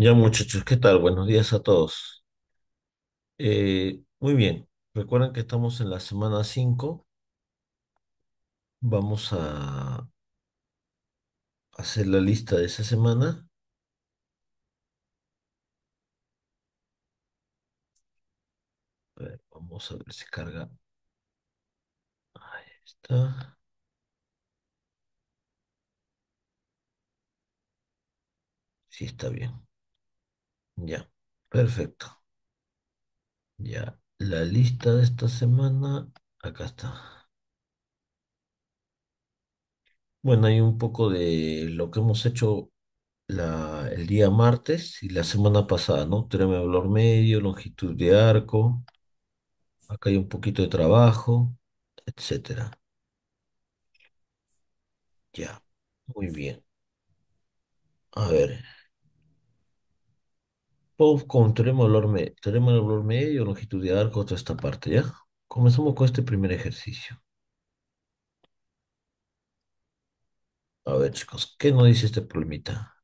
Ya muchachos, ¿qué tal? Buenos días a todos. Eh, muy bien, recuerden que estamos en la semana 5. Vamos a hacer la lista de esa semana. vamos a ver si carga. Ahí está. Sí, está bien. Ya, perfecto. Ya, la lista de esta semana, acá está. Bueno, hay un poco de lo que hemos hecho la, el día martes y la semana pasada, ¿no? Tremio valor medio, longitud de arco, acá hay un poquito de trabajo, etcétera. Ya, muy bien. A ver con teorema valor medio, teorema del valor medio longitud de arco, toda esta parte, ¿ya? Comenzamos con este primer ejercicio. A ver, chicos, ¿qué nos dice este problemita?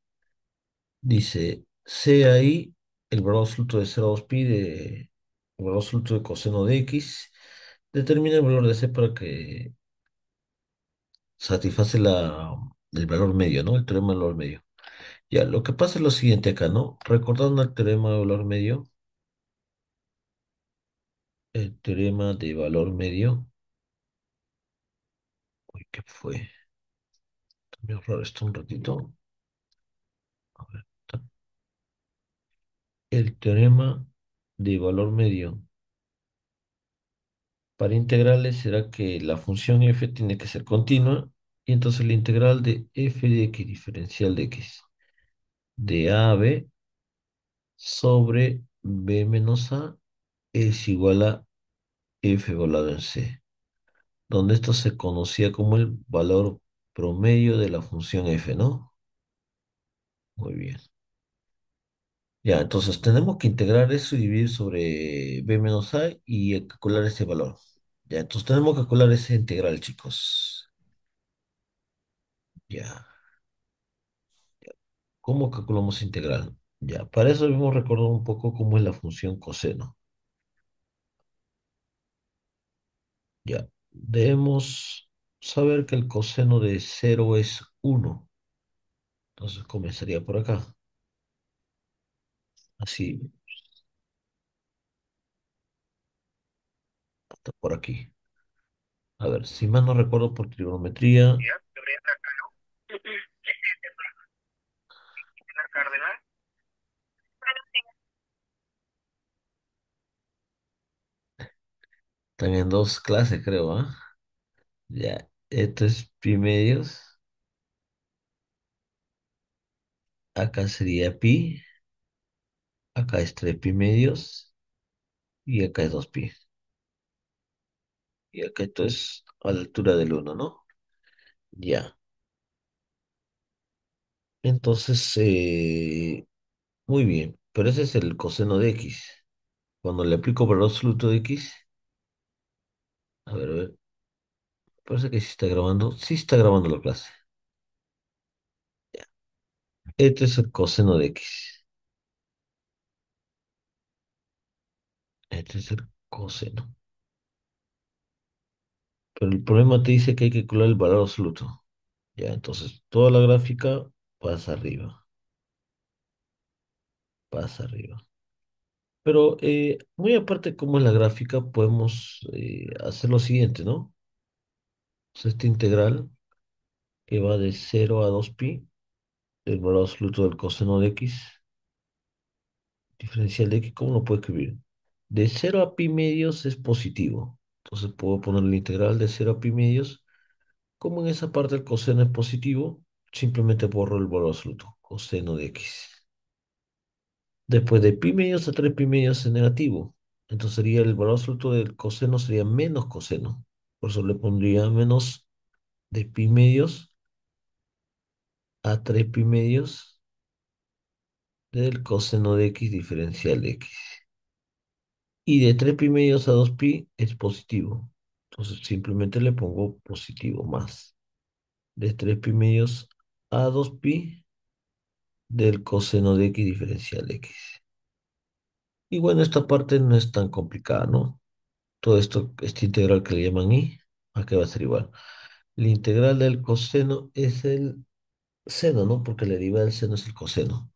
Dice, C ahí, el valor absoluto de 0,2 pi de el valor absoluto de coseno de x, determina el valor de c para que satisface la, el valor medio, ¿no? El teorema del valor medio. Ya, lo que pasa es lo siguiente acá, ¿no? Recordando el teorema de valor medio, el teorema de valor medio. Uy, ¿qué fue? También ahorrar esto un ratito. A está. El teorema de valor medio. Para integrales será que la función f tiene que ser continua y entonces la integral de f de x diferencial de x de AB sobre B menos A es igual a F volado en C, donde esto se conocía como el valor promedio de la función F, ¿no? Muy bien. Ya, entonces tenemos que integrar eso y dividir sobre B menos A y calcular ese valor. Ya, entonces tenemos que calcular ese integral, chicos. Ya. ¿Cómo calculamos integral? Ya, para eso debemos recordar un poco cómo es la función coseno. Ya, debemos saber que el coseno de 0 es 1. Entonces comenzaría por acá. Así. Hasta por aquí. A ver, si más no recuerdo por trigonometría. Cárdenas. También dos clases, creo, ¿ah? Ya, esto es pi medios. Acá sería pi. Acá es 3 pi medios. Y acá es 2 pi. Y acá esto es a la altura del 1, ¿no? Ya. Entonces, eh, muy bien, pero ese es el coseno de x. Cuando le aplico valor absoluto de x, a ver, a ver, parece que sí está grabando, sí está grabando la clase. Este es el coseno de x. Este es el coseno. Pero el problema te dice que hay que calcular el valor absoluto. Ya, entonces toda la gráfica Pasa arriba, pasa arriba. Pero eh, muy aparte como cómo es la gráfica, podemos eh, hacer lo siguiente, ¿no? esta integral que va de 0 a 2pi, el valor absoluto del coseno de x, diferencial de x, ¿cómo lo puedo escribir? De 0 a pi medios es positivo. Entonces puedo poner la integral de 0 a pi medios. Como en esa parte el coseno es positivo, simplemente borro el valor absoluto, coseno de x. Después de pi medios a 3 pi medios es negativo. Entonces sería el valor absoluto del coseno sería menos coseno. Por eso le pondría menos de pi medios a 3 pi medios del coseno de x diferencial de x. Y de 3 pi medios a 2 pi es positivo. Entonces simplemente le pongo positivo más. De 3 pi medios a 2pi del coseno de x diferencial de x. Y bueno, esta parte no es tan complicada, ¿no? Todo esto, este integral que le llaman y, qué va a ser igual. La integral del coseno es el seno, ¿no? Porque la derivada del seno es el coseno.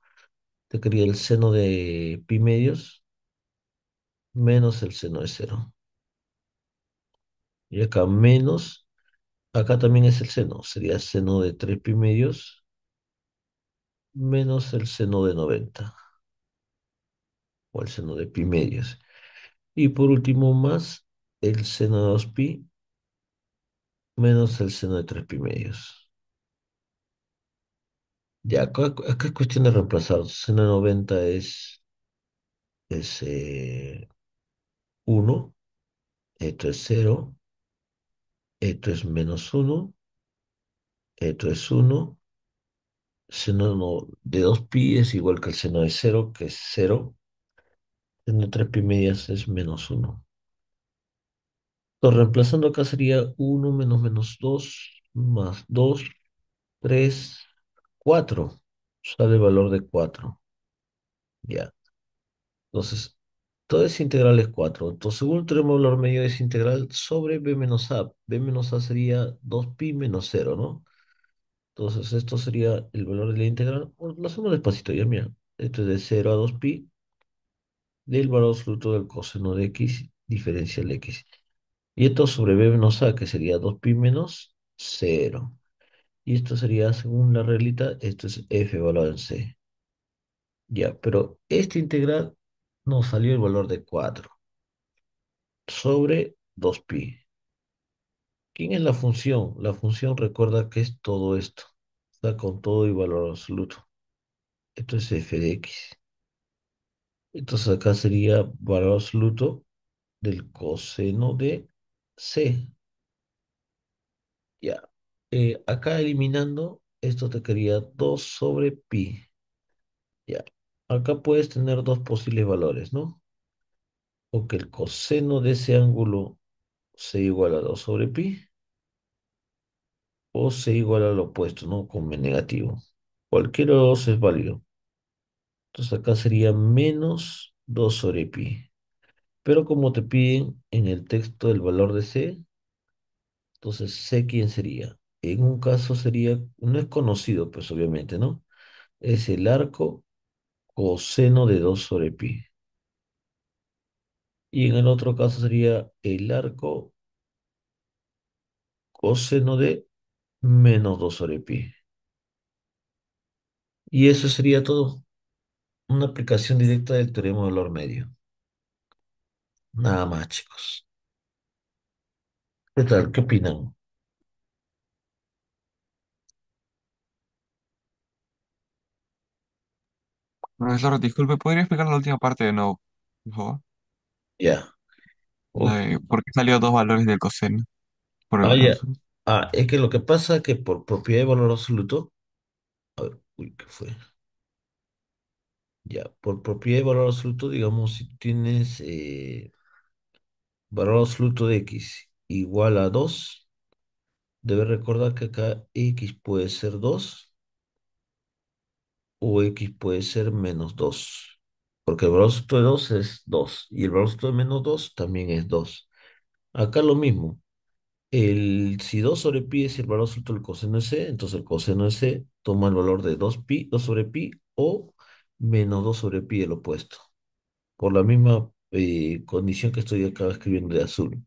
Te quería el seno de pi medios menos el seno de cero. Y acá menos Acá también es el seno, sería seno de 3 pi medios menos el seno de 90, o el seno de pi medios. Y por último, más el seno de 2 pi menos el seno de 3 pi medios. Ya, acá, acá es cuestión de reemplazar. Seno de 90 es, es 1, esto es 0, esto es menos 1, esto es 1, seno de 2pi es igual que el seno de 0, que es 0, seno de 3pi medias es menos 1. Entonces, reemplazando acá sería 1 menos menos 2, más 2, 3, 4, sale el valor de 4. Ya. Entonces, todo esa integral es 4. Entonces, según el valor medio de integral sobre b menos a. b menos a sería 2pi menos 0, ¿no? Entonces, esto sería el valor de la integral. Bueno, lo hacemos despacito ya, mira. Esto es de 0 a 2pi del valor absoluto del coseno de x diferencial de x. Y esto sobre b menos a, que sería 2pi menos 0. Y esto sería, según la reglita, esto es f valor en c. Ya, pero esta integral nos salió el valor de 4 sobre 2pi. ¿Quién es la función? La función recuerda que es todo esto. Está con todo y valor absoluto. Esto es f de x. Entonces acá sería valor absoluto del coseno de c. Ya. Eh, acá eliminando, esto te quedaría 2 sobre pi. Ya. Acá puedes tener dos posibles valores, ¿no? O que el coseno de ese ángulo sea igual a 2 sobre pi, o sea igual al opuesto, ¿no? Con negativo. Cualquiera de los dos es válido. Entonces acá sería menos 2 sobre pi. Pero como te piden en el texto el valor de c, entonces c quién sería. En un caso sería, no es conocido, pues obviamente, ¿no? Es el arco coseno de 2 sobre pi. Y en el otro caso sería el arco coseno de menos 2 sobre pi. Y eso sería todo. Una aplicación directa del teorema de valor medio. Nada más, chicos. ¿Qué tal? ¿Qué opinan? Profesor, disculpe, ¿podría explicar la última parte de nuevo, por favor? Ya. ¿por qué salió dos valores del coseno? Ah, ah, es que lo que pasa es que por propiedad de valor absoluto. A ver, uy, ¿qué fue? Ya, por propiedad de valor absoluto, digamos, si tienes eh, valor absoluto de x igual a 2, debes recordar que acá x puede ser 2 o x puede ser menos 2. Porque el absoluto de 2 es 2 y el valor de menos 2 también es 2. Acá lo mismo. El, si 2 sobre pi es el valor absoluto del coseno de c, entonces el coseno de c toma el valor de 2pi, 2 sobre pi o menos 2 sobre pi el opuesto. Por la misma eh, condición que estoy acá escribiendo de azul.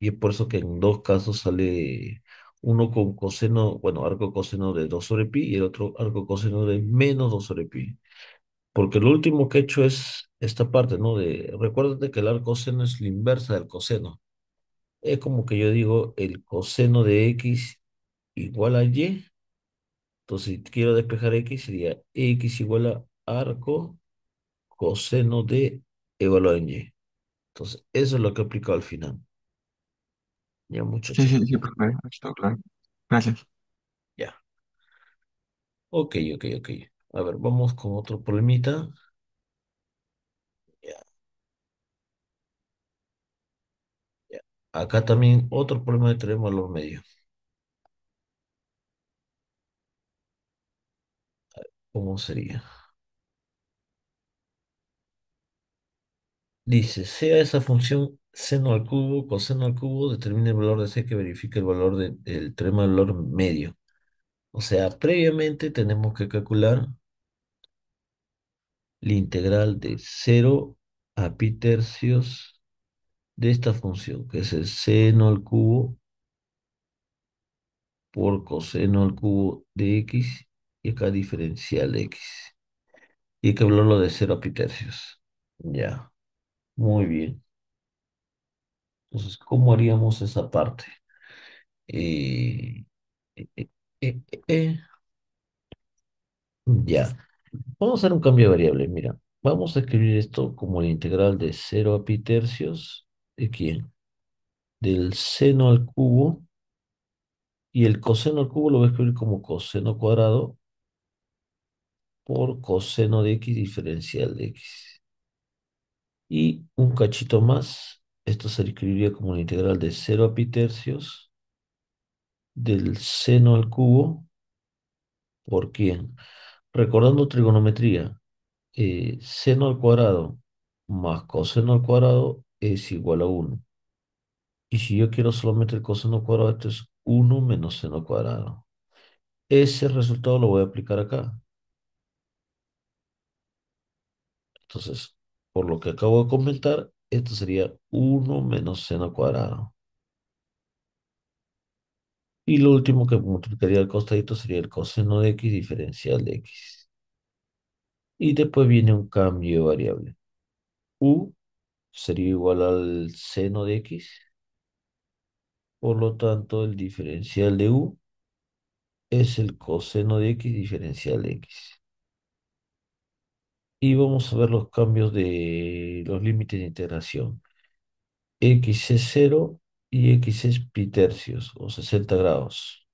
Y es por eso que en dos casos sale uno con coseno, bueno, arco coseno de 2 sobre pi y el otro arco coseno de menos 2 sobre pi. Porque lo último que he hecho es esta parte, ¿no? De, recuérdate que el arco coseno es la inversa del coseno. Es como que yo digo el coseno de x igual a y. Entonces, si quiero despejar x, sería x igual a arco coseno de evaluado en y. Entonces, eso es lo que aplico al final. Ya, Sí, sí, sí, perfecto está claro. Gracias. Ya. Ok, ok, ok. A ver, vamos con otro problemita. Ya, Acá también otro problema que tenemos valor medio. ¿Cómo sería? Dice, sea esa función seno al cubo, coseno al cubo, determina el valor de C que verifica el valor del de, del valor medio. O sea, previamente tenemos que calcular la integral de 0 a pi tercios de esta función, que es el seno al cubo por coseno al cubo de x, y acá diferencial x. Y hay que hablarlo de 0 a pi tercios. Ya, muy bien. Entonces, ¿cómo haríamos esa parte? Eh, eh, eh, ya. Vamos a hacer un cambio de variable. Mira, vamos a escribir esto como la integral de 0 a pi tercios. ¿De quién? Del seno al cubo. Y el coseno al cubo lo voy a escribir como coseno cuadrado por coseno de x diferencial de x. Y un cachito más esto se describiría como una integral de 0 a pi tercios del seno al cubo por quién. Recordando trigonometría, eh, seno al cuadrado más coseno al cuadrado es igual a 1. Y si yo quiero solamente el coseno cuadrado, esto es 1 menos seno cuadrado. Ese resultado lo voy a aplicar acá. Entonces, por lo que acabo de comentar, esto sería 1 menos seno cuadrado. Y lo último que multiplicaría el costadito sería el coseno de x diferencial de x. Y después viene un cambio de variable. u sería igual al seno de x. Por lo tanto, el diferencial de u es el coseno de x diferencial de x y vamos a ver los cambios de los límites de integración. X es 0 y X es pi tercios o 60 grados.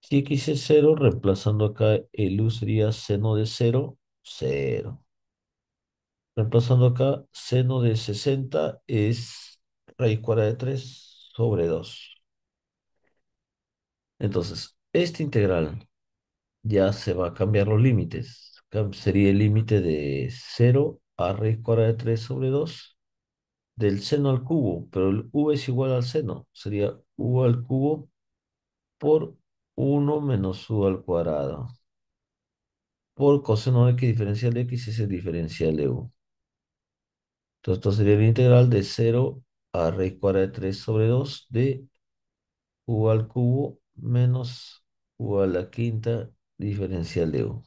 Si X es 0, reemplazando acá el U sería seno de 0, 0. Reemplazando acá, seno de 60 es raíz cuadrada de 3 sobre 2. Entonces, esta integral ya se va a cambiar los límites sería el límite de 0 a raíz cuadrada de 3 sobre 2 del seno al cubo, pero el u es igual al seno, sería u al cubo por 1 menos u al cuadrado. Por coseno de x diferencial de x es el diferencial de u. Entonces esto sería la integral de 0 a raíz cuadrada de 3 sobre 2 de u al cubo menos u a la quinta diferencial de u.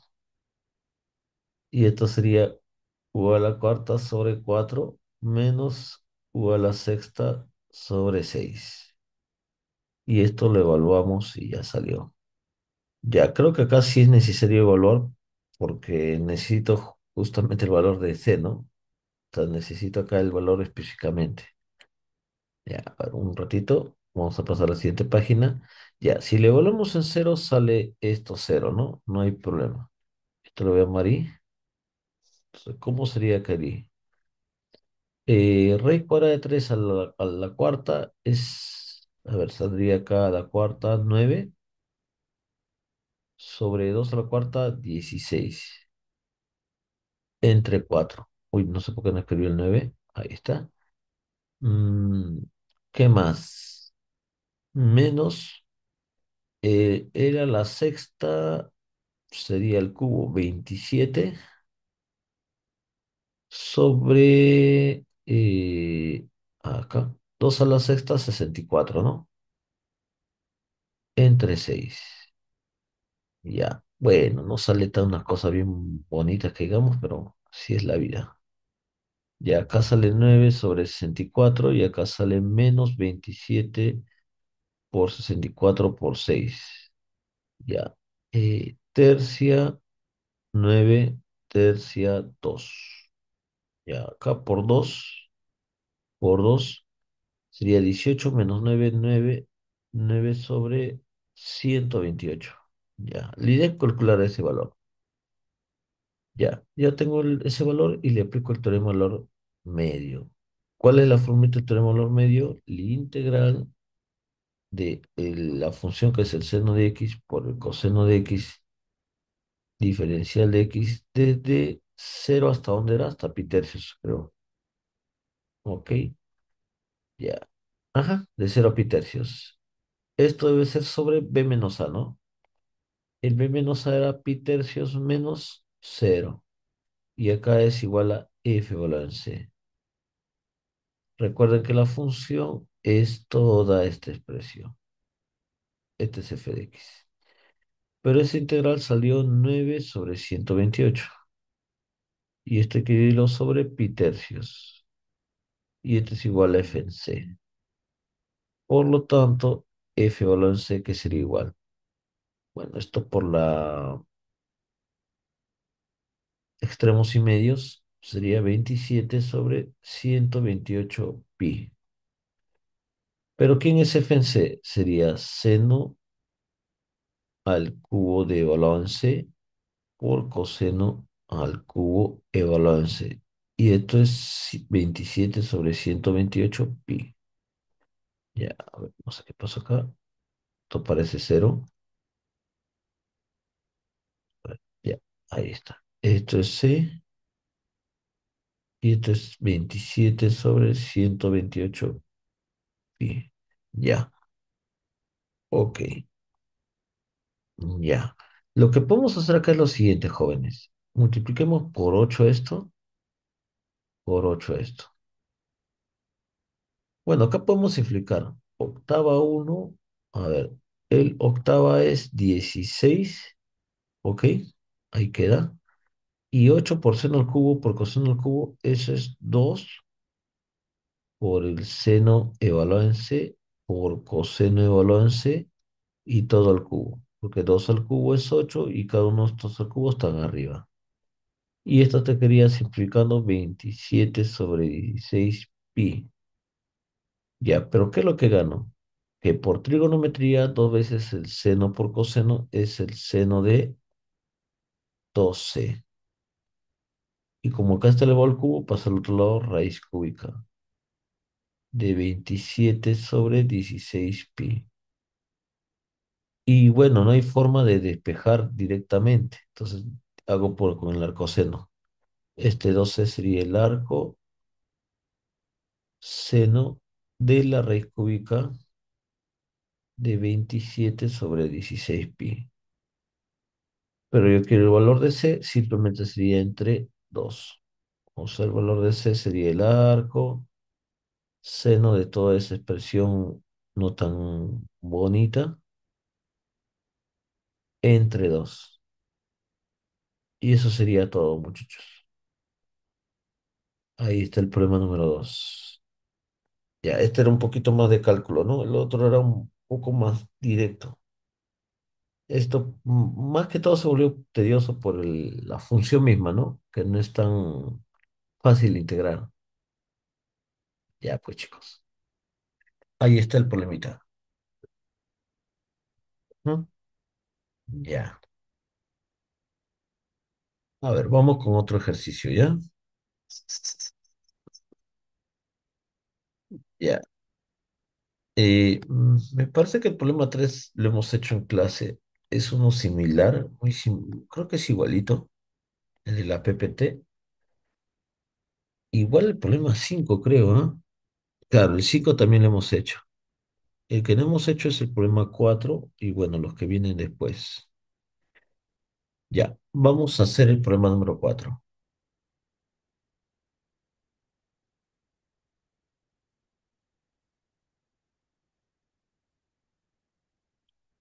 Y esto sería u a la cuarta sobre 4 menos u a la sexta sobre 6. Y esto lo evaluamos y ya salió. Ya, creo que acá sí es necesario evaluar porque necesito justamente el valor de C, ¿no? O sea, necesito acá el valor específicamente. Ya, un ratito. Vamos a pasar a la siguiente página. Ya, si le evaluamos en cero, sale esto cero, ¿no? No hay problema. Esto lo veo a marí ¿Cómo sería que Eh, rey cuadra de 3 a la, cuarta es, a ver, saldría acá a la cuarta 9 sobre 2 a la cuarta 16 entre 4. Uy, no sé por qué no escribió el 9, ahí está. Mm, ¿qué más? Menos, eh, era la sexta, sería el cubo 27 sobre eh, acá, 2 a la sexta, 64, ¿no? Entre 6. Ya, bueno, no sale tan una cosa bien bonita que digamos, pero así es la vida. Y acá sale 9 sobre 64 y acá sale menos 27 por 64 por 6. Ya, eh, tercia 9, tercia 2. Ya, acá por 2, por 2, sería 18 menos 9, 9, 9 sobre 128. Ya, la idea es calcular ese valor. Ya, ya tengo ese valor y le aplico el teorema de valor medio. ¿Cuál es la fórmula del teorema de valor medio? La integral de la función que es el seno de x por el coseno de x diferencial de x desde 0 hasta dónde era, hasta pi tercios, creo. Ok. Ya. Ajá, de cero a pi tercios. Esto debe ser sobre B menos A, ¿no? El B menos A era pi tercios menos 0 Y acá es igual a F c. Recuerden que la función es toda esta expresión. Este es f de x. Pero esa integral salió 9 sobre 128 y este que sobre pi tercios. Y este es igual a f en c. Por lo tanto, f balance en c que sería igual. Bueno, esto por la extremos y medios sería 27 sobre 128 pi. Pero ¿quién es f en c? Sería seno al cubo de balance c por coseno al cubo e balance Y esto es 27 sobre 128 pi. Ya, a ver, no sé qué pasó acá. Esto parece cero. Ya, ahí está. Esto es C. Y esto es 27 sobre 128 pi. Ya. Ok. Ya. Lo que podemos hacer acá es lo siguiente, jóvenes. Multipliquemos por 8 esto, por 8 esto. Bueno, acá podemos implicar Octava 1, a ver, el octava es 16, ¿ok? Ahí queda. Y 8 por seno al cubo por coseno al cubo, eso es 2 por el seno evaluado C, por coseno evaluado C, y todo al cubo. Porque 2 al cubo es 8 y cada uno de estos al cubo están arriba. Y esto te quería simplificando 27 sobre 16 pi. Ya, pero ¿qué es lo que gano? Que por trigonometría dos veces el seno por coseno es el seno de 12. Y como acá está elevado al cubo, pasa al otro lado raíz cúbica de 27 sobre 16 pi. Y bueno, no hay forma de despejar directamente. Entonces hago por, con el arco seno. Este 12 sería el arco seno de la raíz cúbica de 27 sobre 16 pi. Pero yo quiero el valor de C, simplemente sería entre 2. O sea, el valor de C sería el arco, seno de toda esa expresión no tan bonita, entre 2. Y eso sería todo, muchachos. Ahí está el problema número dos. Ya, este era un poquito más de cálculo, ¿no? El otro era un poco más directo. Esto, más que todo, se volvió tedioso por la función misma, ¿no? Que no es tan fácil integrar. Ya, pues, chicos. Ahí está el problemita. no Ya. A ver, vamos con otro ejercicio, ¿ya? Ya. Eh, mm, me parece que el problema 3 lo hemos hecho en clase. Es uno similar, muy creo que es igualito, el de la PPT. Igual el problema 5, creo, ¿no? ¿eh? Claro, el 5 también lo hemos hecho. El que no hemos hecho es el problema 4 y bueno, los que vienen después. Ya, vamos a hacer el problema número 4.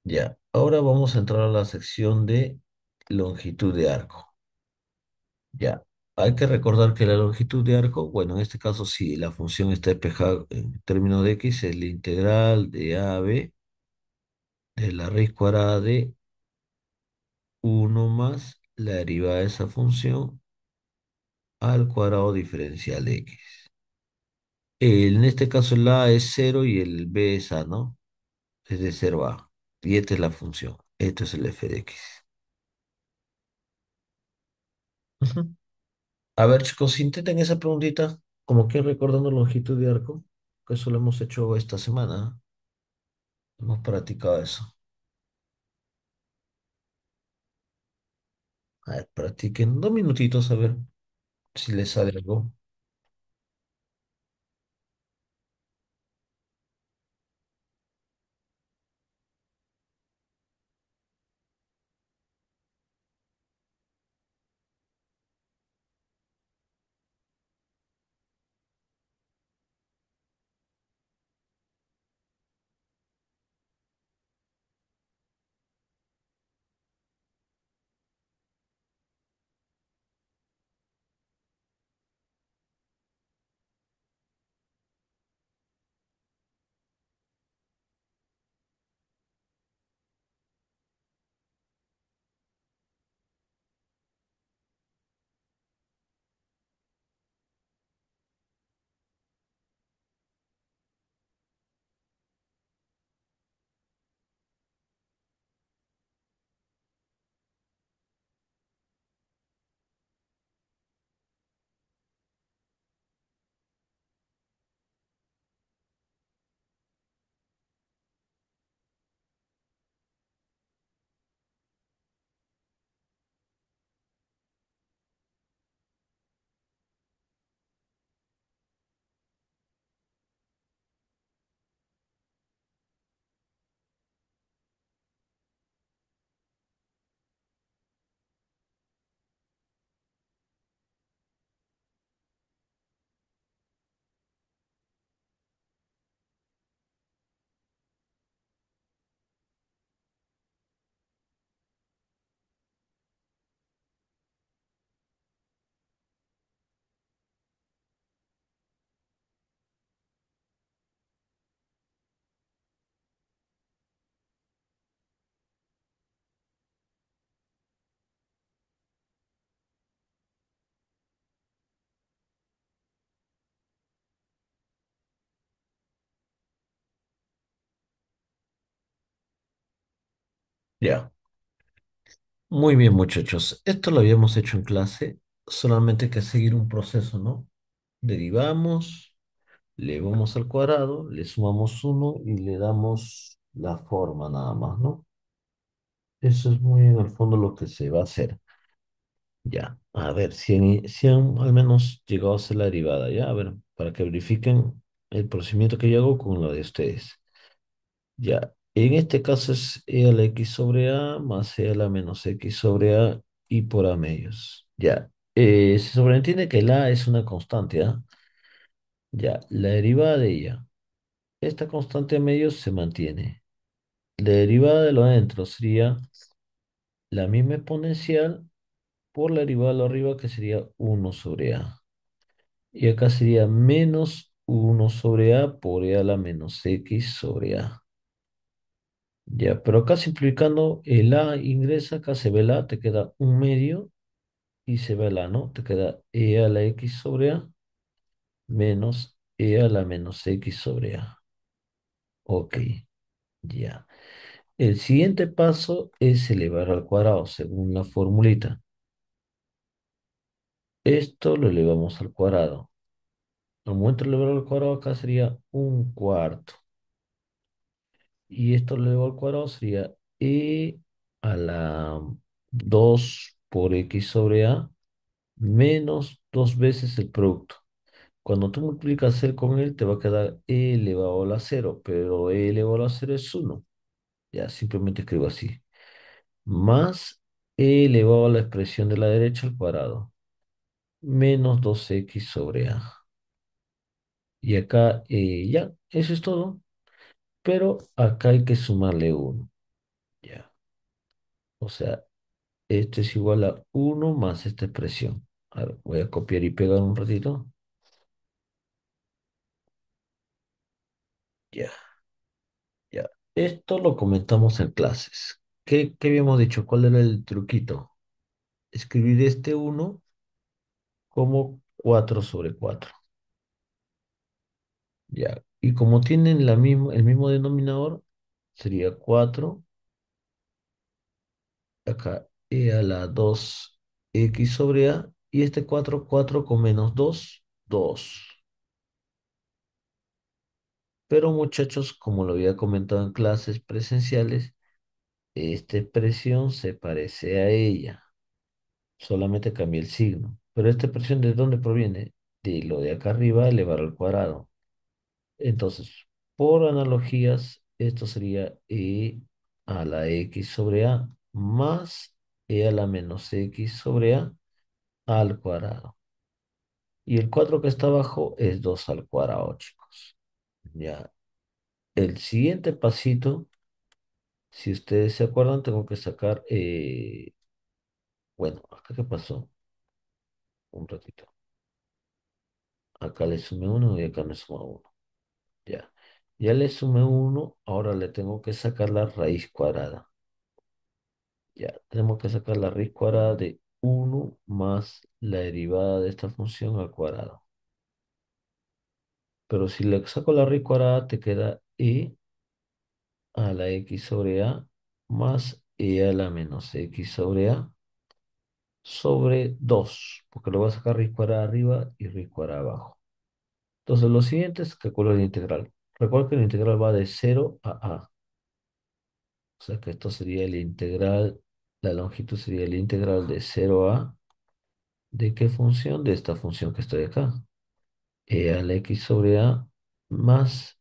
Ya, ahora vamos a entrar a la sección de longitud de arco. Ya, hay que recordar que la longitud de arco, bueno, en este caso si la función está despejada en términos de x, es la integral de ab de la raíz cuadrada de 1 más la derivada de esa función al cuadrado diferencial de x. En este caso el A es 0 y el B es A, ¿no? Es de 0 a. Y esta es la función. Esto es el f de x. A ver, chicos, intenten esa preguntita, como que recordando longitud de arco, que eso lo hemos hecho esta semana. Hemos practicado eso. A ver, practiquen dos minutitos a ver si les sale algo. Ya. Muy bien, muchachos. Esto lo habíamos hecho en clase, solamente hay que seguir un proceso, ¿no? Derivamos, le vamos al cuadrado, le sumamos uno y le damos la forma nada más, ¿no? Eso es muy en el fondo lo que se va a hacer. Ya, a ver, si, han, al menos llegado a hacer la derivada, ya, a ver, para que verifiquen el procedimiento que yo hago con lo de ustedes. Ya, en este caso es e a la x sobre a más e a la menos x sobre a y por a medios. Ya, eh, se sobreentiende que la es una constante, ¿ah? Ya, la derivada de ella. Esta constante a medios se mantiene. La derivada de lo adentro sería la misma exponencial por la derivada de lo arriba que sería 1 sobre a. Y acá sería menos 1 sobre a por e a la menos x sobre a. Ya, pero acá simplificando el A ingresa, acá se ve el A, te queda un medio y se ve la, A, ¿no? Te queda E a la X sobre A menos E a la menos X sobre A. Ok, ya. El siguiente paso es elevar al cuadrado según la formulita. Esto lo elevamos al cuadrado. Al momento de elevar al cuadrado acá sería un cuarto y esto elevado al cuadrado sería e a la 2 por x sobre a menos dos veces el producto. Cuando tú multiplicas él con él, te va a quedar e elevado a la 0, pero e elevado a la 0 es 1. Ya, simplemente escribo así. Más e elevado a la expresión de la derecha al cuadrado, menos 2x sobre a. Y acá eh, ya, eso es todo pero acá hay que sumarle 1. Ya. O sea, esto es igual a 1 más esta expresión. voy a copiar y pegar un ratito. Ya. Ya. Esto lo comentamos en clases. ¿Qué, qué habíamos dicho? ¿Cuál era el truquito? Escribir este 1 como 4 sobre 4. Ya, y como tienen la el mismo denominador, sería 4. Acá e a la 2x sobre a. Y este 4, 4 con menos 2, 2. Pero muchachos, como lo había comentado en clases presenciales, esta expresión se parece a ella. Solamente cambia el signo. Pero esta expresión de dónde proviene? De lo de acá arriba elevado al cuadrado. Entonces, por analogías, esto sería E a la X sobre A más E a la menos X sobre A al cuadrado. Y el 4 que está abajo es 2 al cuadrado, chicos. Ya. El siguiente pasito, si ustedes se acuerdan, tengo que sacar... Eh, bueno, ¿acá qué pasó? Un ratito. Acá le sumé 1 y acá me sumo 1. Ya le sumé 1, ahora le tengo que sacar la raíz cuadrada. Ya, tenemos que sacar la raíz cuadrada de 1 más la derivada de esta función al cuadrado. Pero si le saco la raíz cuadrada, te queda e a la x sobre a más e a la menos x sobre a sobre 2, porque lo voy a sacar raíz cuadrada arriba y raíz cuadrada abajo. Entonces lo siguiente es calcular la integral. Recuerda que la integral va de 0 a A. O sea que esto sería el integral, la longitud sería el integral de 0 a ¿de qué función? De esta función que estoy acá. E a la x sobre a más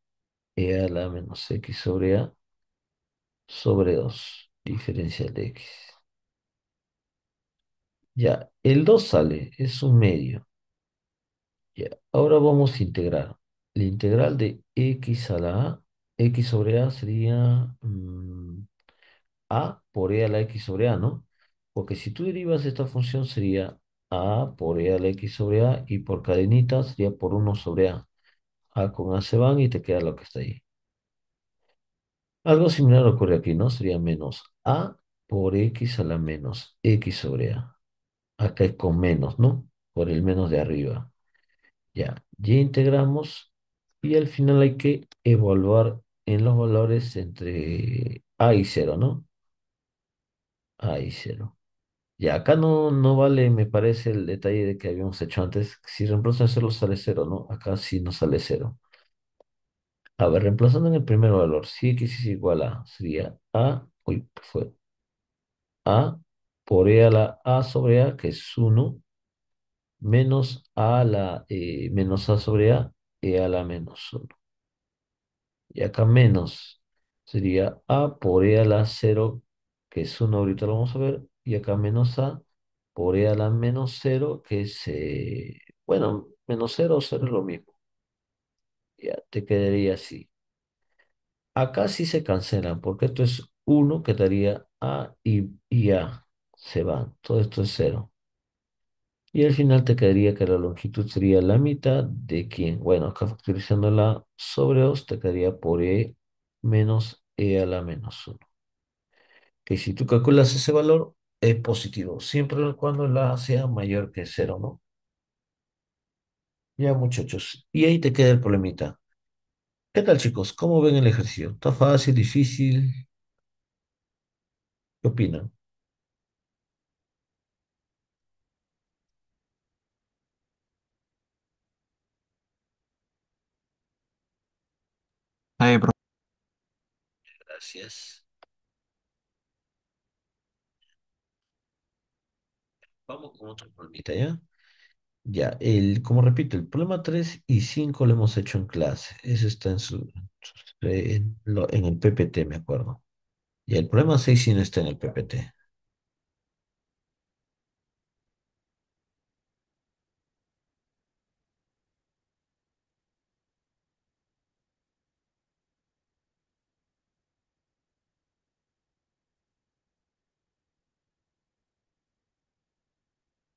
e a la menos x sobre a sobre 2, diferencial de x. Ya, el 2 sale, es un medio. Ya, ahora vamos a integrar. La integral de x a la a, x sobre a sería mm, a por e a la x sobre a, ¿no? Porque si tú derivas esta función sería a por e a la x sobre a y por cadenita sería por 1 sobre a. a con a se van y te queda lo que está ahí. Algo similar ocurre aquí, ¿no? Sería menos a por x a la menos x sobre a. Acá es con menos, ¿no? Por el menos de arriba. Ya, y integramos y al final hay que evaluar en los valores entre A y 0, ¿no? A y 0. Ya, acá no, no vale, me parece, el detalle de que habíamos hecho antes. Si reemplazan en 0 sale 0, ¿no? Acá sí no sale 0. A ver, reemplazando en el primer valor, si x es igual a, sería A, uy, fue A por E a la A sobre A, que es 1, menos A la, eh, menos A sobre A, a la menos 1. Y acá menos sería a por e a la 0, que es 1, ahorita lo vamos a ver. Y acá menos a por e a la menos 0, que es, eh, bueno, menos 0 o 0 es lo mismo. Ya, te quedaría así. Acá sí se cancelan, porque esto es 1, quedaría a y, y a se van. Todo esto es 0. Y al final te quedaría que la longitud sería la mitad de quién. Bueno, acá la sobre 2 te quedaría por E menos E a la menos 1. Que si tú calculas ese valor, es positivo, siempre cuando la sea mayor que 0, ¿no? Ya muchachos, y ahí te queda el problemita. ¿Qué tal chicos? ¿Cómo ven el ejercicio? ¿Está fácil, difícil? ¿Qué opinan? Gracias. Vamos con otra problemita, ¿ya? Ya, el, como repito, el problema 3 y 5 lo hemos hecho en clase. Ese está en, su, en, el PPT, me acuerdo. Y el problema 6 sí no está en el PPT.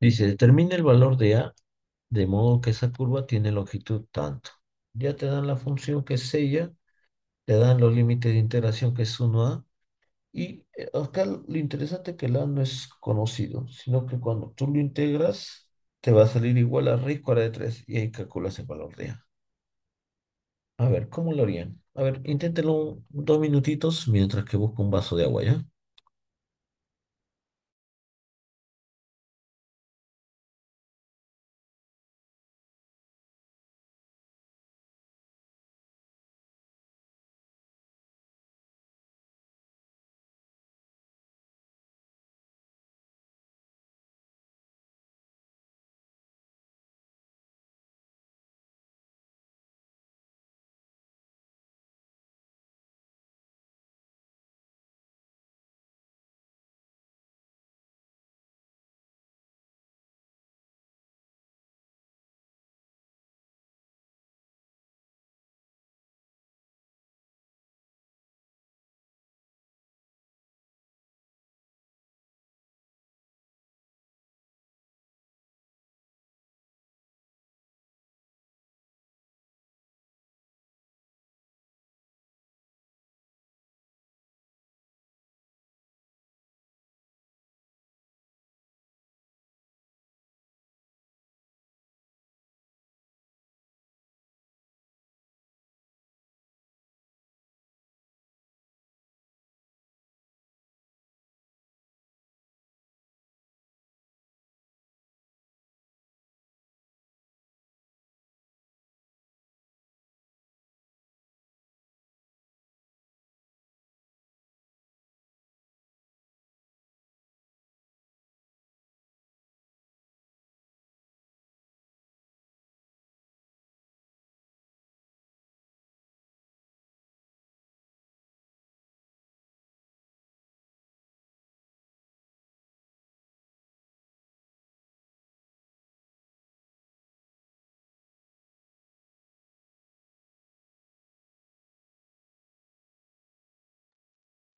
Dice, determina el valor de A de modo que esa curva tiene longitud tanto. Ya te dan la función que es ella, te dan los límites de integración que es 1A, y eh, acá lo interesante es que el A no es conocido, sino que cuando tú lo integras, te va a salir igual a raíz cuadrada de 3, y ahí calculas el valor de A. A ver, ¿cómo lo harían? A ver, inténtelo dos minutitos mientras que busco un vaso de agua, ¿ya?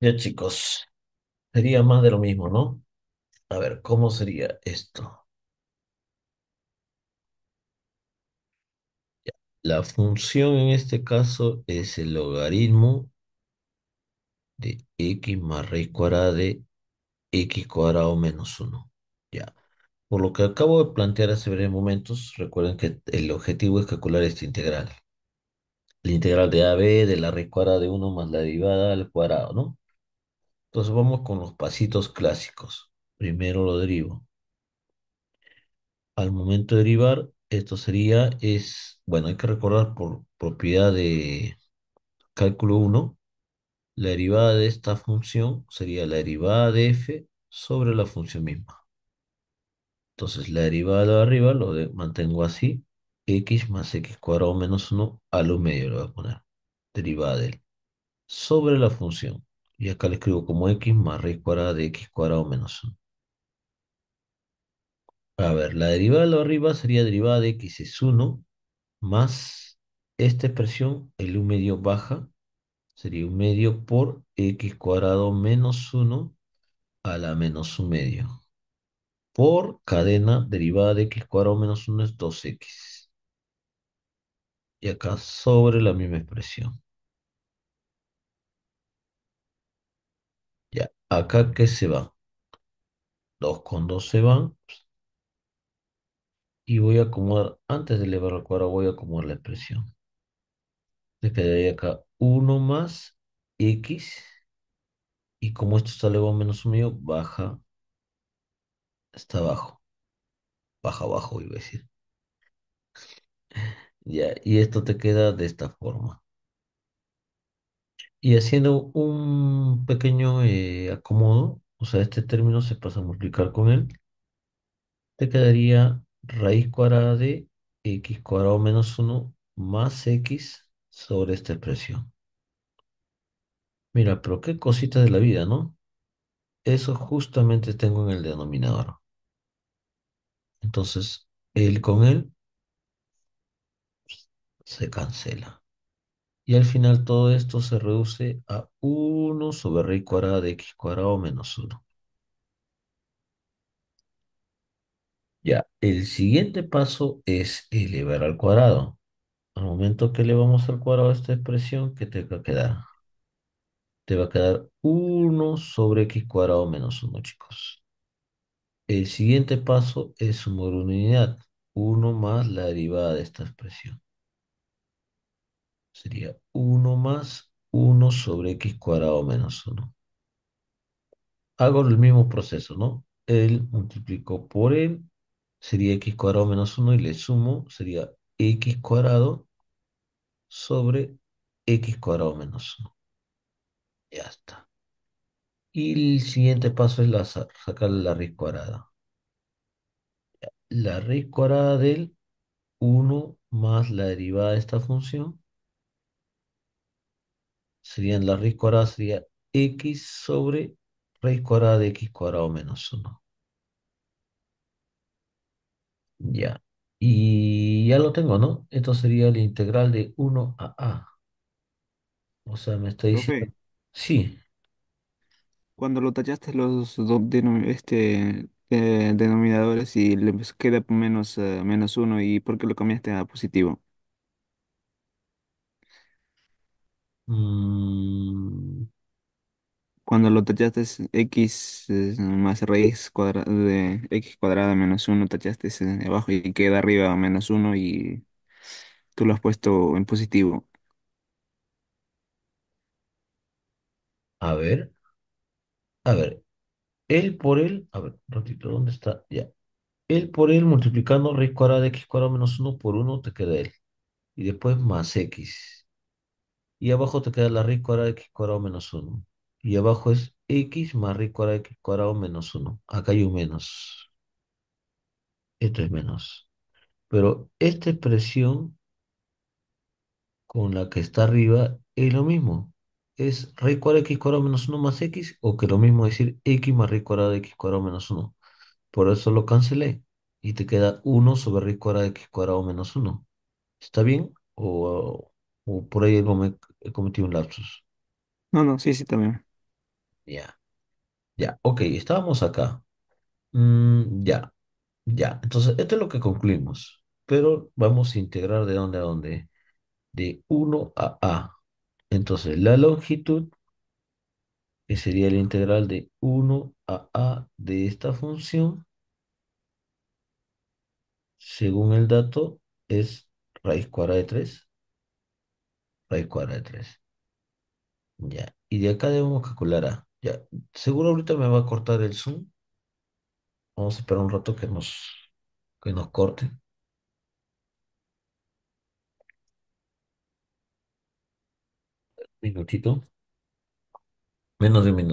Ya chicos, sería más de lo mismo, ¿no? A ver, ¿cómo sería esto? La función en este caso es el logaritmo de x más raíz cuadrada de x cuadrado menos 1. Ya. Por lo que acabo de plantear hace varios momentos, recuerden que el objetivo es calcular esta integral. La integral de AB de la raíz cuadrada de 1 más la derivada al cuadrado, ¿no? Entonces vamos con los pasitos clásicos. Primero lo derivo. Al momento de derivar, esto sería, es, bueno, hay que recordar por propiedad de cálculo 1, la derivada de esta función sería la derivada de f sobre la función misma. Entonces la derivada de arriba lo mantengo así, x más x cuadrado menos 1 a lo medio lo voy a poner, derivada de él, sobre la función. Y acá le escribo como x más raíz cuadrada de x cuadrado menos 1. A ver, la derivada de lo arriba sería derivada de x es 1 más esta expresión, el 1 medio baja, sería 1 medio por x cuadrado menos 1 a la menos 1 medio. Por cadena derivada de x cuadrado menos 1 es 2x. Y acá sobre la misma expresión. Acá, que se va 2 con 2 se van. Y voy a acomodar, antes de elevar al cuadrado, voy a acomodar la expresión. Le quedaría acá 1 más x. Y como esto está elevado menos 1 mío, baja. Está abajo. Baja abajo, iba a decir. Ya, y esto te queda de esta forma. Y haciendo un pequeño eh, acomodo, o sea, este término se pasa a multiplicar con él, te quedaría raíz cuadrada de x cuadrado menos 1 más x sobre esta expresión. Mira, pero qué cositas de la vida, ¿no? Eso justamente tengo en el denominador. Entonces, él con él se cancela. Y al final todo esto se reduce a 1 sobre raíz cuadrada de x cuadrado menos 1. Ya, el siguiente paso es elevar al cuadrado. Al momento que elevamos al cuadrado esta expresión, ¿qué te va a quedar? Te va a quedar 1 sobre x cuadrado menos 1, chicos. El siguiente paso es sumar una unidad. 1 más la derivada de esta expresión. Sería 1 más 1 sobre x cuadrado menos 1. Hago el mismo proceso, ¿no? Él multiplicó por él, sería x cuadrado menos 1 y le sumo, sería x cuadrado sobre x cuadrado menos 1. Ya está. Y el siguiente paso es la, sacar la raíz cuadrada. La raíz cuadrada del 1 más la derivada de esta función serían la raíz cuadrada sería x sobre raíz cuadrada de x cuadrado menos 1. Ya. Y ya lo tengo, ¿no? Esto sería la integral de 1 a a. O sea, me estoy diciendo... Sí, cuando lo tachaste los dos este, eh, denominadores y le queda menos, eh, menos uno, ¿y por qué lo cambiaste a positivo? Mm, Cuando lo tachaste x eh, más raíz cuadrada de x cuadrada menos 1, tachaste ese de abajo y queda arriba menos 1 y tú lo has puesto en positivo. A ver, a ver. Él por él. A ver, un ratito, ¿dónde está? Ya. Él por él multiplicando raíz cuadrada de x cuadrada menos 1 por 1 te queda él. Y después más x y abajo te queda la raíz cuadrada de x cuadrado menos 1. Y abajo es x más raíz cuadrada de x cuadrado menos 1. Acá hay un menos. Esto es menos. Pero esta expresión con la que está arriba es lo mismo. Es raíz cuadrada de x cuadrado menos 1 más x, o que lo mismo decir x más raíz cuadrada de x cuadrado menos 1. Por eso lo cancelé. Y te queda 1 sobre raíz cuadrada de x cuadrado menos 1. ¿Está bien? O, o por ahí he cometido un lapsus. No, no, sí, sí, también. Ya, ya. Ok, estábamos acá. Mm, ya, ya. Entonces, esto es lo que concluimos. Pero vamos a integrar de dónde a dónde. De 1 a A. Entonces, la longitud, que sería la integral de 1 a A de esta función, según el dato, es raíz cuadrada de 3. Y de 3. Ya. Y de acá debemos calcular A. Ya. Seguro ahorita me va a cortar el zoom. Vamos a esperar un rato que nos, que nos corte. Minutito. Menos de un minuto.